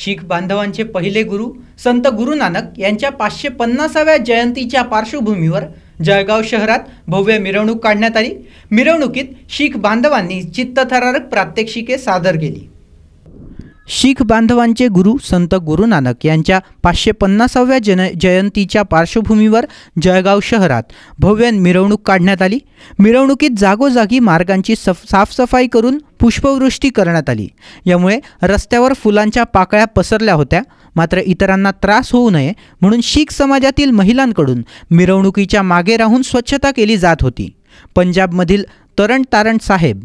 शीख बांधवांचे पहिले गुरु संत गुरु नानक यांच्या पाचशे पन्नासाव्या जयंतीच्या पार्श्वभूमीवर जळगाव शहरात भव्य मिरवणूक काढण्यात आली मिरवणुकीत शीख बांधवांनी चित्तथरारक प्रात्यक्षिके सादर केली शीख बांधवांचे गुरु संत गुरु नानक यांच्या पाचशे पन्नासाव्या जन जयंतीच्या पार्श्वभूमीवर जळगाव शहरात भव्य मिरवणूक काढण्यात आली मिरवणुकीत जागोजागी मार्गांची सफ साफसफाई करून पुष्पवृष्टी करण्यात आली यामुळे रस्त्यावर फुलांच्या पाकळ्या पसरल्या होत्या मात्र इतरांना त्रास होऊ नये म्हणून शीख समाजातील महिलांकडून मिरवणुकीच्या मागे राहून स्वच्छता केली जात होती पंजाबमधील तरण तारण साहेब